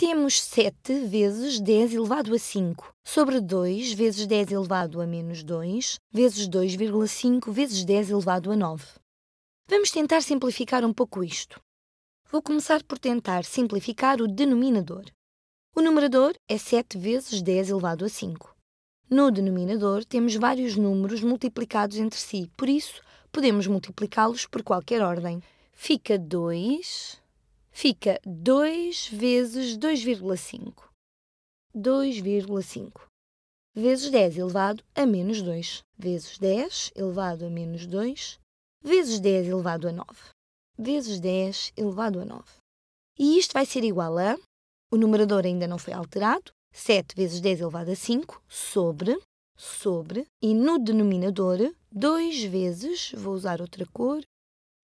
temos 7 vezes 10 elevado a 5 sobre 2 vezes 10 elevado a menos 2 vezes 2,5 vezes 10 elevado a 9. Vamos tentar simplificar um pouco isto. Vou começar por tentar simplificar o denominador. O numerador é 7 vezes 10 elevado a 5. No denominador temos vários números multiplicados entre si, por isso podemos multiplicá-los por qualquer ordem. Fica 2 fica 2 vezes 2,5. 2,5 vezes 10 elevado a menos 2, vezes 10 elevado a menos 2, vezes 10 elevado a 9, vezes 10 elevado a 9. E isto vai ser igual a, o numerador ainda não foi alterado, 7 vezes 10 elevado a 5, sobre, sobre, e no denominador, 2 vezes, vou usar outra cor,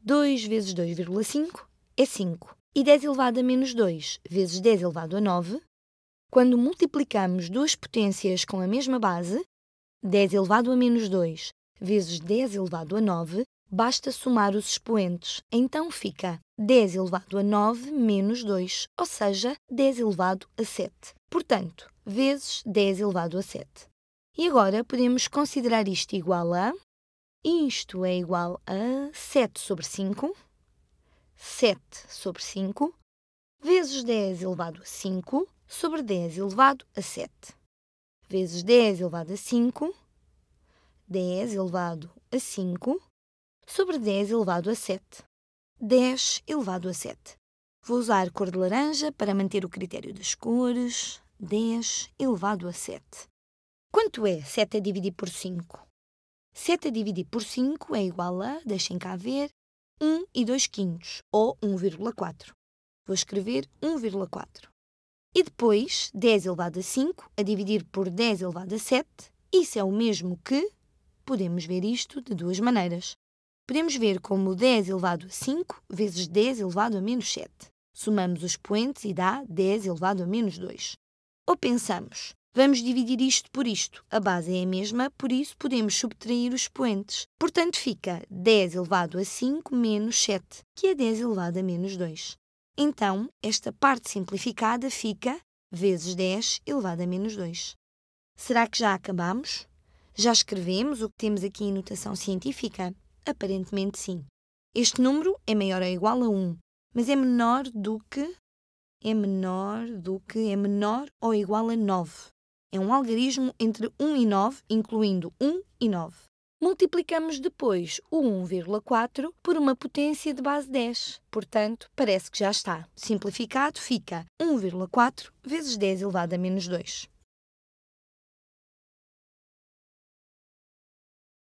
2 vezes 2,5 é 5 e 10 elevado a menos 2 vezes 10 elevado a 9, quando multiplicamos duas potências com a mesma base, 10 elevado a menos 2 vezes 10 elevado a 9, basta somar os expoentes. Então fica 10 elevado a 9 menos 2, ou seja, 10 elevado a 7. Portanto, vezes 10 elevado a 7. E agora podemos considerar isto igual a... Isto é igual a 7 sobre 5, 7 sobre 5 vezes 10 elevado a 5 sobre 10 elevado a 7 vezes 10 elevado a 5, 10 elevado a 5 sobre 10 elevado a 7. 10 elevado a 7. Vou usar cor de laranja para manter o critério das cores. 10 elevado a 7. Quanto é 7 a dividir por 5? 7 a dividir por 5 é igual a, deixem cá ver, 1 e 2 quintos, ou 1,4. Vou escrever 1,4. E depois, 10 elevado a 5, a dividir por 10 elevado a 7, isso é o mesmo que... Podemos ver isto de duas maneiras. Podemos ver como 10 elevado a 5 vezes 10 elevado a menos 7. Somamos os poentes e dá 10 elevado a menos 2. Ou pensamos, Vamos dividir isto por isto. A base é a mesma, por isso podemos subtrair os expoentes. Portanto, fica 10 elevado a 5 menos 7, que é 10 elevado a menos 2. Então, esta parte simplificada fica vezes 10 elevado a menos 2. Será que já acabamos? Já escrevemos o que temos aqui em notação científica? Aparentemente sim. Este número é maior ou igual a 1, mas é menor do que é menor do que é menor ou igual a 9. É um algarismo entre 1 e 9, incluindo 1 e 9. Multiplicamos depois o 1,4 por uma potência de base 10. Portanto, parece que já está. Simplificado, fica 1,4 vezes 10 elevado a menos 2.